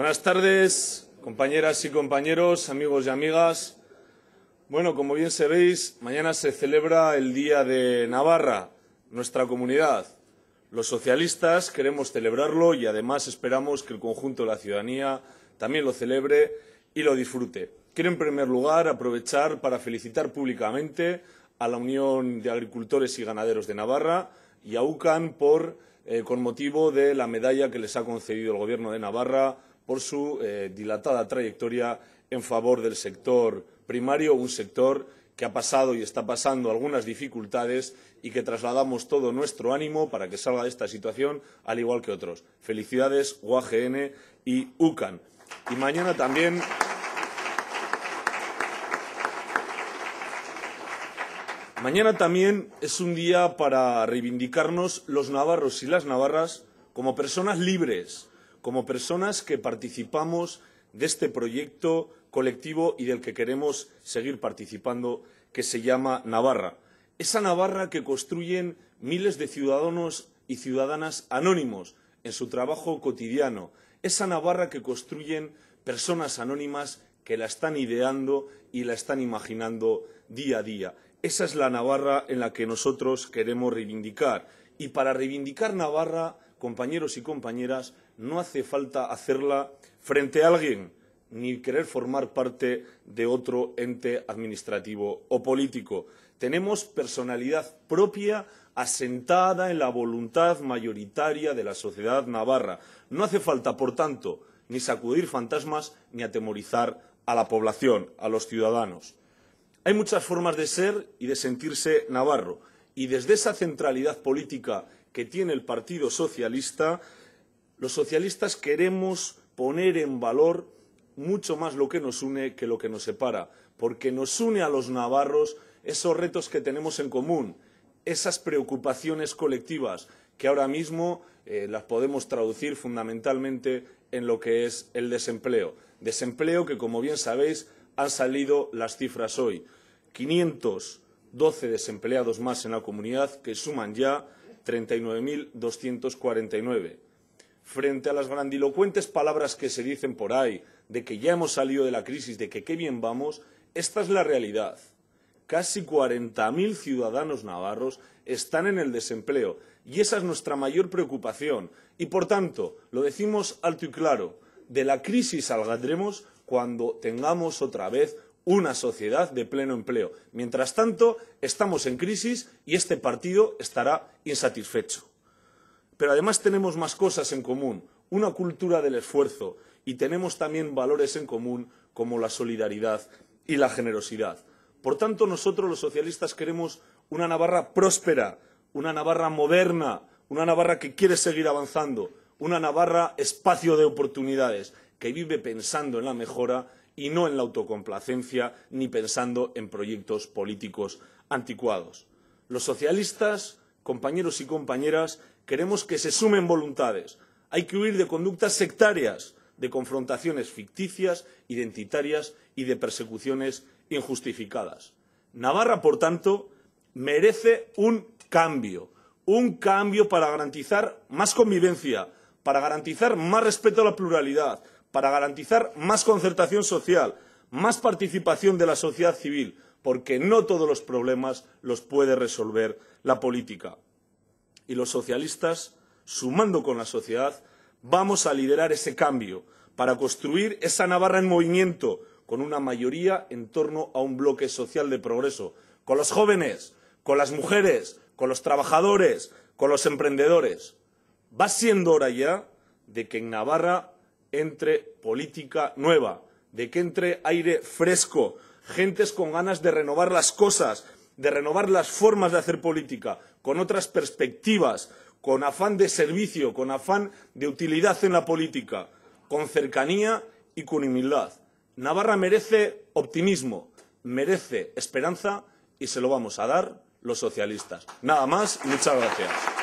Buenas tardes, compañeras y compañeros, amigos y amigas. Bueno, como bien sabéis, mañana se celebra el Día de Navarra, nuestra comunidad. Los socialistas queremos celebrarlo y además esperamos que el conjunto de la ciudadanía también lo celebre y lo disfrute. Quiero en primer lugar aprovechar para felicitar públicamente a la Unión de Agricultores y Ganaderos de Navarra y a UCAN por, eh, con motivo de la medalla que les ha concedido el Gobierno de Navarra por su eh, dilatada trayectoria en favor del sector primario, un sector que ha pasado y está pasando algunas dificultades y que trasladamos todo nuestro ánimo para que salga de esta situación, al igual que otros. Felicidades, UAGN y UCAN. Y también. Mañana también es un día para reivindicarnos los navarros y las navarras como personas libres, como personas que participamos de este proyecto colectivo y del que queremos seguir participando, que se llama Navarra. Esa Navarra que construyen miles de ciudadanos y ciudadanas anónimos en su trabajo cotidiano. Esa Navarra que construyen personas anónimas que la están ideando y la están imaginando día a día. Esa es la Navarra en la que nosotros queremos reivindicar. Y para reivindicar Navarra, compañeros y compañeras, no hace falta hacerla frente a alguien, ni querer formar parte de otro ente administrativo o político. Tenemos personalidad propia asentada en la voluntad mayoritaria de la sociedad navarra. No hace falta, por tanto, ni sacudir fantasmas ni atemorizar a la población, a los ciudadanos. Hay muchas formas de ser y de sentirse navarro, y desde esa centralidad política que tiene el Partido Socialista, los socialistas queremos poner en valor mucho más lo que nos une que lo que nos separa, porque nos une a los navarros esos retos que tenemos en común, esas preocupaciones colectivas que ahora mismo eh, las podemos traducir fundamentalmente en lo que es el desempleo. Desempleo que, como bien sabéis, han salido las cifras hoy. 512 desempleados más en la comunidad que suman ya 39.249. Frente a las grandilocuentes palabras que se dicen por ahí de que ya hemos salido de la crisis, de que qué bien vamos, esta es la realidad. Casi 40.000 ciudadanos navarros están en el desempleo y esa es nuestra mayor preocupación. Y por tanto, lo decimos alto y claro, de la crisis salgadremos cuando tengamos otra vez una sociedad de pleno empleo. Mientras tanto, estamos en crisis y este partido estará insatisfecho. Pero además tenemos más cosas en común, una cultura del esfuerzo y tenemos también valores en común como la solidaridad y la generosidad. Por tanto, nosotros los socialistas queremos una Navarra próspera, una Navarra moderna, una Navarra que quiere seguir avanzando, una Navarra espacio de oportunidades que vive pensando en la mejora y no en la autocomplacencia ni pensando en proyectos políticos anticuados. Los socialistas, compañeros y compañeras, queremos que se sumen voluntades. Hay que huir de conductas sectarias, de confrontaciones ficticias, identitarias y de persecuciones injustificadas. Navarra, por tanto, merece un cambio, un cambio para garantizar más convivencia, para garantizar más respeto a la pluralidad, para garantizar más concertación social, más participación de la sociedad civil, porque no todos los problemas los puede resolver la política. Y los socialistas, sumando con la sociedad, vamos a liderar ese cambio para construir esa Navarra en movimiento, con una mayoría en torno a un bloque social de progreso, con los jóvenes, con las mujeres, con los trabajadores, con los emprendedores. Va siendo hora ya de que en Navarra entre política nueva, de que entre aire fresco, gentes con ganas de renovar las cosas, de renovar las formas de hacer política, con otras perspectivas, con afán de servicio, con afán de utilidad en la política, con cercanía y con humildad. Navarra merece optimismo, merece esperanza y se lo vamos a dar los socialistas. Nada más, muchas gracias.